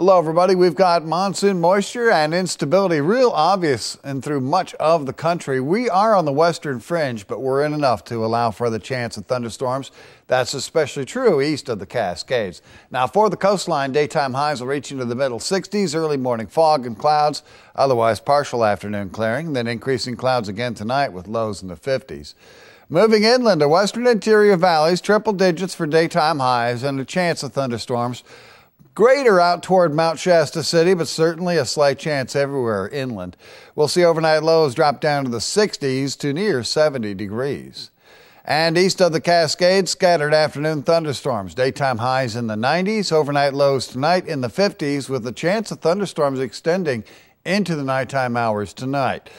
Hello, everybody. We've got monsoon moisture and instability real obvious and through much of the country. We are on the western fringe, but we're in enough to allow for the chance of thunderstorms. That's especially true east of the Cascades. Now, for the coastline, daytime highs will reach into the middle 60s, early morning fog and clouds, otherwise partial afternoon clearing, then increasing clouds again tonight with lows in the 50s. Moving inland to western interior valleys, triple digits for daytime highs and a chance of thunderstorms greater out toward Mount Shasta City, but certainly a slight chance everywhere inland. We'll see overnight lows drop down to the 60s to near 70 degrees. And east of the Cascades, scattered afternoon thunderstorms. Daytime highs in the 90s, overnight lows tonight in the 50s, with the chance of thunderstorms extending into the nighttime hours tonight.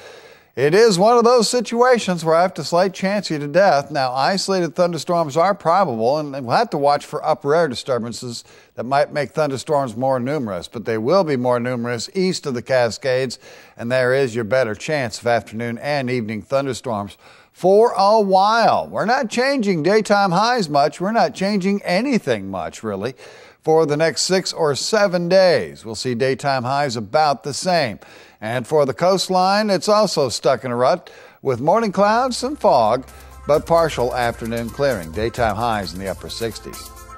It is one of those situations where I have to slight chance you to death. Now, isolated thunderstorms are probable, and we'll have to watch for upper air disturbances that might make thunderstorms more numerous, but they will be more numerous east of the Cascades, and there is your better chance of afternoon and evening thunderstorms for a while. We're not changing daytime highs much. We're not changing anything much, really, for the next six or seven days. We'll see daytime highs about the same. And for the coastline, it's also stuck in a rut with morning clouds, some fog, but partial afternoon clearing. Daytime highs in the upper 60s.